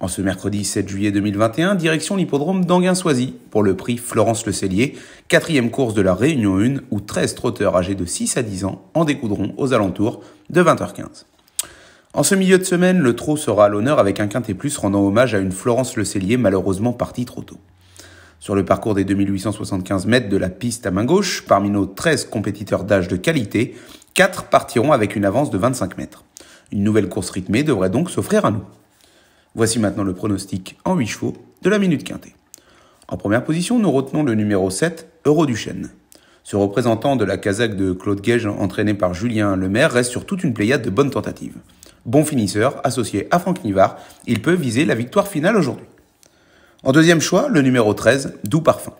En ce mercredi 7 juillet 2021, direction l'hippodrome d'Anguin-Soisy pour le prix Florence Le Cellier, quatrième course de la Réunion 1 où 13 trotteurs âgés de 6 à 10 ans en découdront aux alentours de 20h15. En ce milieu de semaine, le trot sera à l'honneur avec un quintet plus rendant hommage à une Florence Le Cellier malheureusement partie trop tôt. Sur le parcours des 2875 mètres de la piste à main gauche, parmi nos 13 compétiteurs d'âge de qualité, 4 partiront avec une avance de 25 mètres. Une nouvelle course rythmée devrait donc s'offrir à nous. Voici maintenant le pronostic en 8 chevaux de la Minute Quintée. En première position, nous retenons le numéro 7, Euro Duchesne. Ce représentant de la Kazakh de Claude Guège, entraîné par Julien Lemaire, reste sur toute une pléiade de bonnes tentatives. Bon finisseur, associé à Franck Nivard, il peut viser la victoire finale aujourd'hui. En deuxième choix, le numéro 13, Doux Parfum.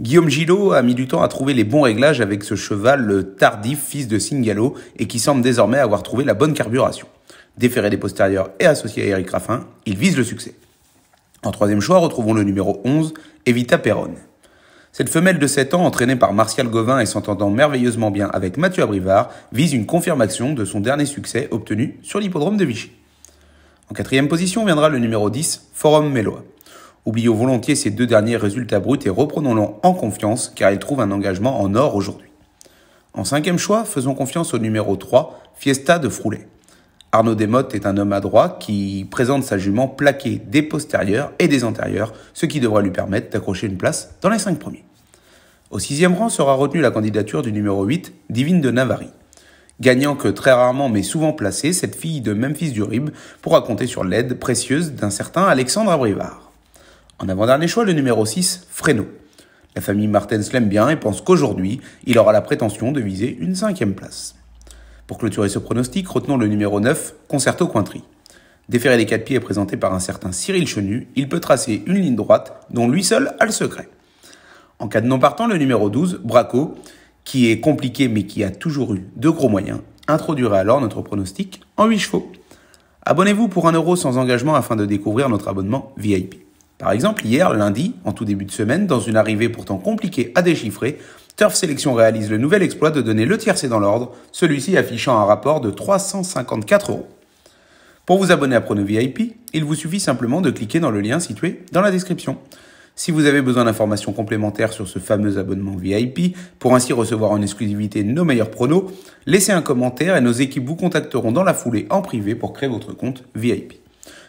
Guillaume Gillot a mis du temps à trouver les bons réglages avec ce cheval tardif, fils de Singalo, et qui semble désormais avoir trouvé la bonne carburation déféré des postérieurs et associé à Eric Raffin, il vise le succès. En troisième choix, retrouvons le numéro 11, Evita Perron. Cette femelle de 7 ans, entraînée par Martial Gauvin et s'entendant merveilleusement bien avec Mathieu Abrivard, vise une confirmation de son dernier succès obtenu sur l'hippodrome de Vichy. En quatrième position viendra le numéro 10, Forum Mélois. Oublions volontiers ces deux derniers résultats bruts et reprenons-le en confiance car il trouve un engagement en or aujourd'hui. En cinquième choix, faisons confiance au numéro 3, Fiesta de Froulet. Arnaud Desmottes est un homme adroit qui présente sa jument plaquée des postérieurs et des antérieurs, ce qui devrait lui permettre d'accrocher une place dans les cinq premiers. Au sixième rang sera retenue la candidature du numéro 8, Divine de Navarre. Gagnant que très rarement mais souvent placée, cette fille de Memphis Rib pourra compter sur l'aide précieuse d'un certain Alexandre Abrivard. En avant-dernier choix, le numéro 6, Fresno. La famille Martens l'aime bien et pense qu'aujourd'hui, il aura la prétention de viser une cinquième place. Pour clôturer ce pronostic, retenons le numéro 9, Concerto Cointry. Déféré des 4 pieds est présenté par un certain Cyril Chenu, il peut tracer une ligne droite dont lui seul a le secret. En cas de non partant, le numéro 12, Braco, qui est compliqué mais qui a toujours eu de gros moyens, introduira alors notre pronostic en 8 chevaux. Abonnez-vous pour 1€ euro sans engagement afin de découvrir notre abonnement VIP. Par exemple, hier, lundi, en tout début de semaine, dans une arrivée pourtant compliquée à déchiffrer, Turf Selection réalise le nouvel exploit de donner le tiercé dans l'ordre, celui-ci affichant un rapport de 354 euros. Pour vous abonner à Prono VIP, il vous suffit simplement de cliquer dans le lien situé dans la description. Si vous avez besoin d'informations complémentaires sur ce fameux abonnement VIP, pour ainsi recevoir en exclusivité nos meilleurs pronos, laissez un commentaire et nos équipes vous contacteront dans la foulée en privé pour créer votre compte VIP.